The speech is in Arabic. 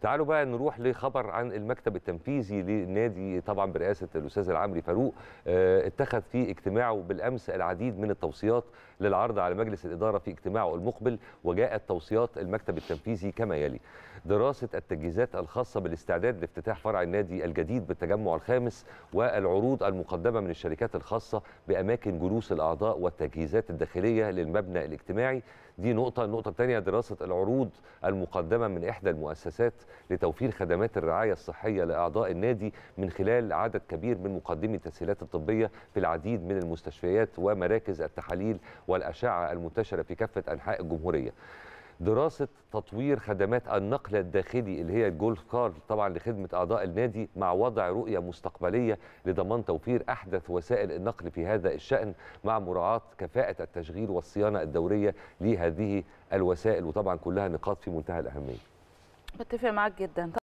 تعالوا بقى نروح لخبر عن المكتب التنفيذي للنادي طبعا برئاسه الاستاذ العمري فاروق آه، اتخذ في اجتماعه بالامس العديد من التوصيات للعرض على مجلس الاداره في اجتماعه المقبل وجاءت توصيات المكتب التنفيذي كما يلي دراسه التجهيزات الخاصه بالاستعداد لافتتاح فرع النادي الجديد بالتجمع الخامس والعروض المقدمه من الشركات الخاصه باماكن جلوس الاعضاء والتجهيزات الداخليه للمبنى الاجتماعي دي نقطه النقطه الثانيه دراسه العروض المقدمه من احدى المؤسسات لتوفير خدمات الرعاية الصحية لأعضاء النادي من خلال عدد كبير من مقدمي التسهيلات الطبية في العديد من المستشفيات ومراكز التحاليل والأشعة المنتشرة في كافة أنحاء الجمهورية دراسة تطوير خدمات النقل الداخلي اللي هي الجولف كار طبعا لخدمة أعضاء النادي مع وضع رؤية مستقبلية لضمان توفير أحدث وسائل النقل في هذا الشأن مع مراعاة كفاءة التشغيل والصيانة الدورية لهذه الوسائل وطبعا كلها نقاط في منتهى الأهمية بتفق معاك جدا